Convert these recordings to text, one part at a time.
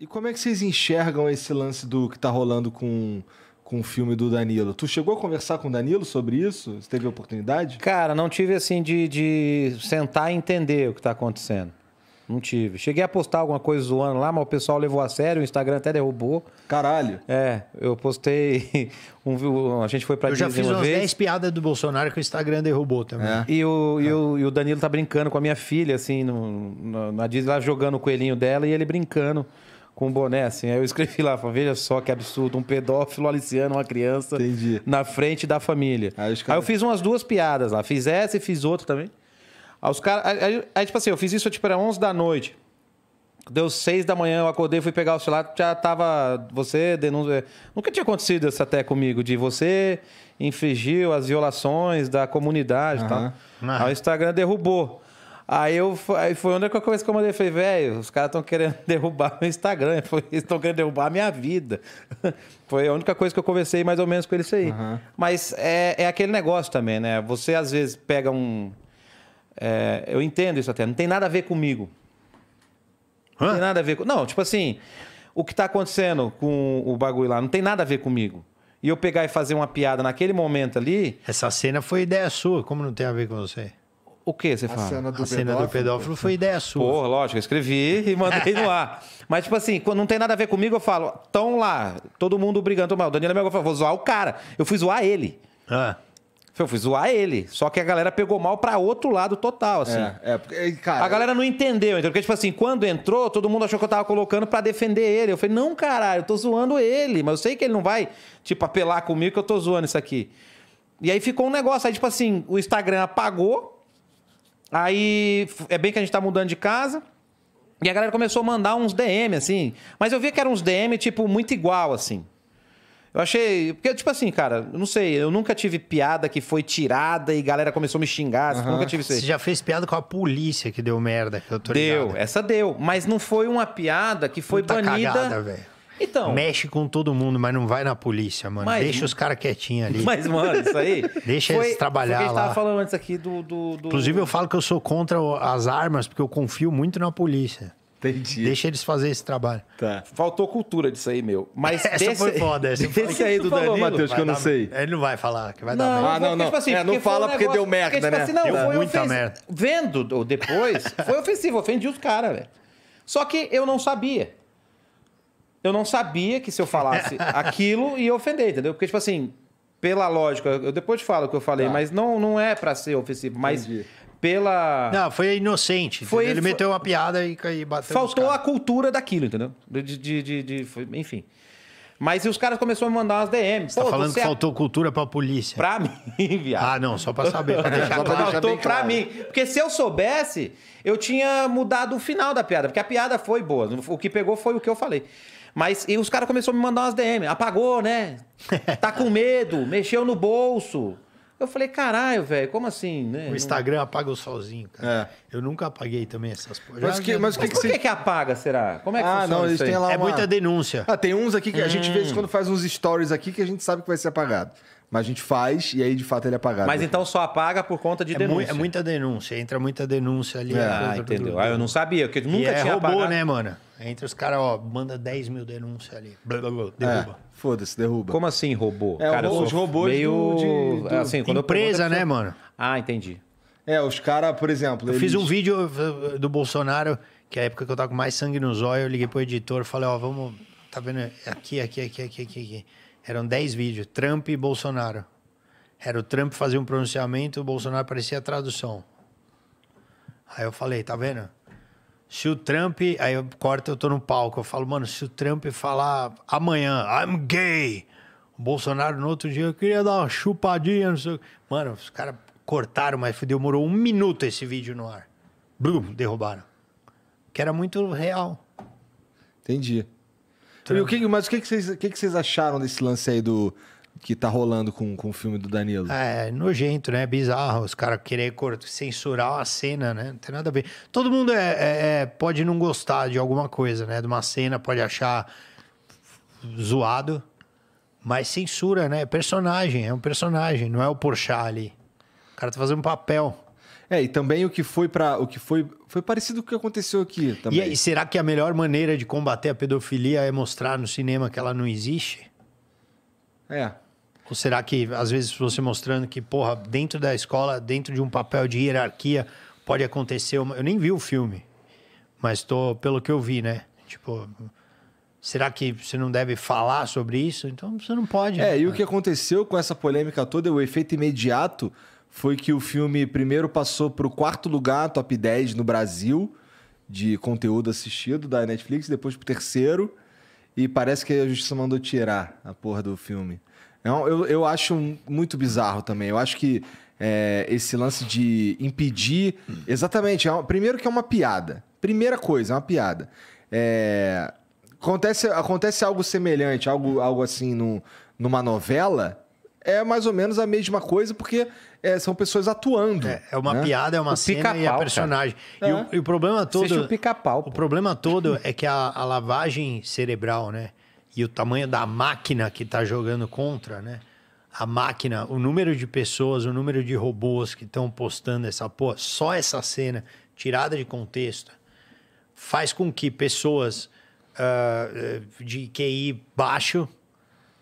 E como é que vocês enxergam esse lance do que tá rolando com, com o filme do Danilo? Tu chegou a conversar com o Danilo sobre isso? Você teve oportunidade? Cara, não tive assim de, de sentar e entender o que tá acontecendo. Não tive. Cheguei a postar alguma coisa zoando lá, mas o pessoal levou a sério, o Instagram até derrubou. Caralho. É, eu postei. Um, a gente foi pra Eu já fiz umas vez. 10 piadas do Bolsonaro que o Instagram derrubou também. É. E, o, é. e, o, e o Danilo tá brincando com a minha filha, assim, no, no, na Disney, lá jogando o coelhinho dela e ele brincando com um boné, assim. Aí eu escrevi lá, falei, veja só que absurdo, um pedófilo aliciando uma criança Entendi. na frente da família. Aí, cara... aí, eu fiz umas duas piadas lá, fiz essa e fiz outra também. Aí os Aí, aí, tipo assim, eu fiz isso, tipo, era 11 da noite. Deu 6 da manhã, eu acordei, fui pegar o celular, já tava... Você denúncia... É, nunca tinha acontecido isso até comigo, de você infringiu as violações da comunidade uhum. e tal. Uhum. Aí o Instagram derrubou. Aí, eu, aí foi onde eu comecei a mandei Falei, velho, os caras estão querendo derrubar meu Instagram. estão querendo derrubar a minha vida. Foi a única coisa que eu conversei mais ou menos com eles aí. Uhum. Mas é, é aquele negócio também, né? Você às vezes pega um. É, eu entendo isso até. Não tem nada a ver comigo. Hã? Não tem nada a ver com. Não, tipo assim, o que está acontecendo com o bagulho lá não tem nada a ver comigo e eu pegar e fazer uma piada naquele momento ali. Essa cena foi ideia sua, como não tem a ver com você? O que você fala? A cena do, a cena pedófilo. do pedófilo foi ideia sua. Porra, lógico, eu escrevi e mandei no ar. Mas, tipo assim, quando não tem nada a ver comigo, eu falo, tão lá, todo mundo brigando. Mal. O Danilo é Melga falou, vou zoar o cara. Eu fui zoar ele. Ah. Eu fui zoar ele. Só que a galera pegou mal para outro lado total, é, assim. É, é, cara, a galera não entendeu, entendeu? Porque, tipo assim, quando entrou, todo mundo achou que eu tava colocando para defender ele. Eu falei, não, caralho, eu tô zoando ele. Mas eu sei que ele não vai, tipo, apelar comigo que eu tô zoando isso aqui. E aí ficou um negócio. Aí, tipo assim, o Instagram apagou Aí é bem que a gente tá mudando de casa. E a galera começou a mandar uns DM, assim. Mas eu vi que eram uns DM, tipo, muito igual, assim. Eu achei. Porque, tipo assim, cara, não sei, eu nunca tive piada que foi tirada e galera começou a me xingar. Uhum. Nunca tive isso. Você já fez piada com a polícia que deu merda, que eu tô Deu, essa deu. Mas não foi uma piada que foi Puta banida. Cagada, então. Mexe com todo mundo, mas não vai na polícia, mano. Mas, Deixa os caras quietinhos ali. Mas, mano, isso aí. Deixa foi, eles trabalhar. Foi a gente lá. tava falando antes aqui do, do, do, Inclusive, eu falo que eu sou contra as armas, porque eu confio muito na polícia. Entendi. Deixa eles fazer esse trabalho. Tá. Faltou cultura disso aí, meu. Mas essa desse... foi foda. Essa desse aí do falou, Danilo, Matheus, que eu não dar... sei. Ele não vai falar, que vai não, dar merda. Ah, não, tipo não. tipo assim, é, não fala um porque deu merda, porque, tipo né? Tipo assim, não, deu foi muita merda. Vendo depois, foi ofensivo. Ofendi os caras, velho. Só que eu não sabia eu não sabia que se eu falasse aquilo ia ofender, entendeu? Porque, tipo assim, pela lógica, eu depois falo o que eu falei, tá. mas não, não é para ser ofensivo, mas Entendi. pela. Não, foi inocente. Foi, ele foi... meteu uma piada e, bateu. Faltou a cultura daquilo, entendeu? De, de, de, de foi... enfim. Mas os caras começaram a mandar umas DMs. Você tá falando que é faltou cultura pra polícia. Pra mim, viado. Ah, não, só pra saber. Pra deixar, só pra deixar faltou bem pra mim. Porque se eu soubesse, eu tinha mudado o final da piada. Porque a piada foi boa. O que pegou foi o que eu falei. Mas e os caras começaram a me mandar umas DM. Apagou, né? Tá com medo, mexeu no bolso. Eu falei, caralho, velho, como assim? Né? O Instagram apaga o sozinho, cara. É. Eu nunca apaguei também essas coisas. Mas, que, mas, mas que por que, você... que, apaga, será? Como é que ah, funciona não, isso aí? É uma... É muita denúncia. Ah, tem uns aqui que hum. a gente vê hum. quando faz uns stories aqui que a gente sabe que vai ser apagado. Mas a gente faz e aí de fato ele é apagado. Mas então só apaga por conta de é denúncia. Mu é muita denúncia, entra muita denúncia ali. É, ah, entendeu. Ah, eu não sabia, porque nunca e é tinha é robô, apagado. né, mano? Entre os caras, ó, manda 10 mil denúncias ali. Blá, blá, blá, é. derruba. É, Foda-se, derruba. Como assim robô? É, cara, os robôs meio... do, de, é Assim, quando é Empresa, pergunto, né, mano? Ah, entendi. É, os caras, por exemplo... Eu eles... fiz um vídeo eh, do Bolsonaro, que é a época que eu tava com mais sangue nos olhos, eu liguei pro editor, falei, ó, vamos... Tá vendo? Aqui, aqui, aqui, aqui, aqui, aqui. Eram 10 vídeos, Trump e Bolsonaro. Era o Trump fazer um pronunciamento, o Bolsonaro aparecia a tradução. Aí eu falei, tá vendo? Se o Trump. Aí eu corto, eu tô no palco. Eu falo, mano, se o Trump falar amanhã, I'm gay. O Bolsonaro no outro dia, eu queria dar uma chupadinha, não sei o que. Mano, os caras cortaram, mas demorou um minuto esse vídeo no ar. Blum, derrubaram. Que era muito real. Entendi. Trump. E o que, mas o que, que, vocês, o que, que vocês acharam desse lance aí do que tá rolando com, com o filme do Danilo. É, nojento, né? Bizarro. Os caras querer censurar uma cena, né? Não tem nada a ver. Todo mundo é, é, é, pode não gostar de alguma coisa, né? De uma cena, pode achar zoado. Mas censura, né? É personagem, é um personagem, não é o Porchat ali. O cara tá fazendo um papel. É, e também o que foi para o que foi foi parecido com o que aconteceu aqui também. E, e será que a melhor maneira de combater a pedofilia é mostrar no cinema que ela não existe? É. Ou será que, às vezes, você mostrando que, porra, dentro da escola, dentro de um papel de hierarquia, pode acontecer. Uma... Eu nem vi o filme, mas tô pelo que eu vi, né? Tipo, será que você não deve falar sobre isso? Então você não pode. É, né? e o né? que aconteceu com essa polêmica toda, o efeito imediato foi que o filme primeiro passou para o quarto lugar, top 10 no Brasil, de conteúdo assistido da Netflix, depois para o terceiro. E parece que a justiça mandou tirar a porra do filme. É eu, eu acho muito bizarro também. Eu acho que é, esse lance de impedir. Exatamente. É uma, primeiro que é uma piada. Primeira coisa, é uma piada. É, acontece, acontece algo semelhante, algo, algo assim no, numa novela. É mais ou menos a mesma coisa, porque é, são pessoas atuando. É, é uma né? piada, é uma o cena e é um personagem. E é. o, e, o, problema todo. Seja o pica-pau. O problema todo é que a, a lavagem cerebral, né? e o tamanho da máquina que está jogando contra, né? A máquina, o número de pessoas, o número de robôs que estão postando essa porra, só essa cena tirada de contexto faz com que pessoas uh, de QI baixo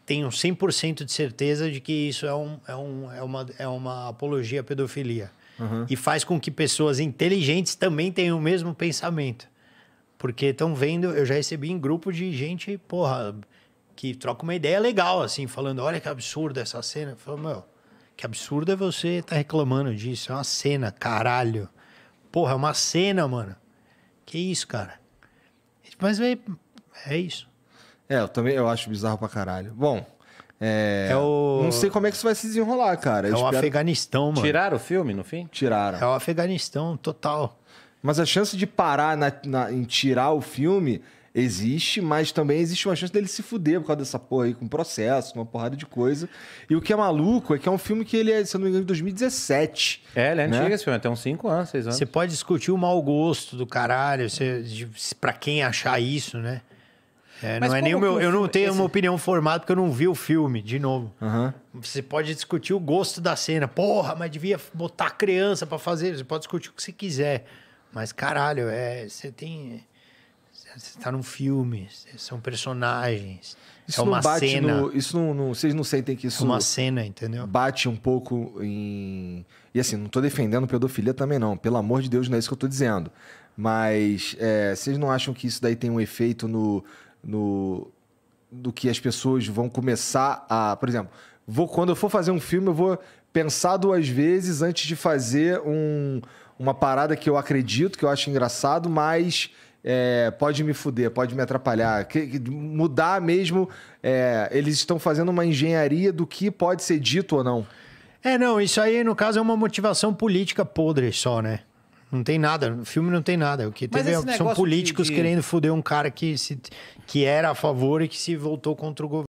tenham 100% de certeza de que isso é, um, é, um, é, uma, é uma apologia à pedofilia. Uhum. E faz com que pessoas inteligentes também tenham o mesmo pensamento. Porque estão vendo, eu já recebi em grupo de gente, porra, que troca uma ideia legal, assim, falando: olha que absurdo essa cena. Eu falo, meu, que absurdo é você tá reclamando disso. É uma cena, caralho. Porra, é uma cena, mano. Que isso, cara. Mas é, é isso. É, eu também eu acho bizarro pra caralho. Bom, é, é o... não sei como é que isso vai se desenrolar, cara. É o Afeganistão, mano. Tiraram o filme no fim? Tiraram. É o Afeganistão total. Mas a chance de parar na, na, em tirar o filme existe, mas também existe uma chance dele se fuder por causa dessa porra aí, com processo, uma porrada de coisa. E o que é maluco é que é um filme que ele é, se eu não me engano, de 2017. É, ele é né? antigo esse filme, até uns 5 anos, 6 anos. Você pode discutir o mau gosto do caralho, você, pra quem achar isso, né? É, não é nem o meu, eu não tenho esse... uma opinião formada porque eu não vi o filme, de novo. Uhum. Você pode discutir o gosto da cena. Porra, mas devia botar criança para fazer. Você pode discutir o que você quiser. Mas caralho, é, você tem. Você tá num filme, são personagens. Isso é uma cena. No, isso não, não, Vocês não sentem que isso. É uma cena, entendeu? Bate um pouco em. E assim, não estou defendendo pedofilia também, não. Pelo amor de Deus, não é isso que eu estou dizendo. Mas é, vocês não acham que isso daí tem um efeito no. no do que as pessoas vão começar a. Por exemplo, vou, quando eu for fazer um filme, eu vou pensar duas vezes antes de fazer um uma parada que eu acredito, que eu acho engraçado, mas é, pode me fuder, pode me atrapalhar. Que, que mudar mesmo, é, eles estão fazendo uma engenharia do que pode ser dito ou não. É, não, isso aí no caso é uma motivação política podre só, né? Não tem nada, no filme não tem nada. O que teve é, são políticos de... querendo foder um cara que, se, que era a favor e que se voltou contra o governo.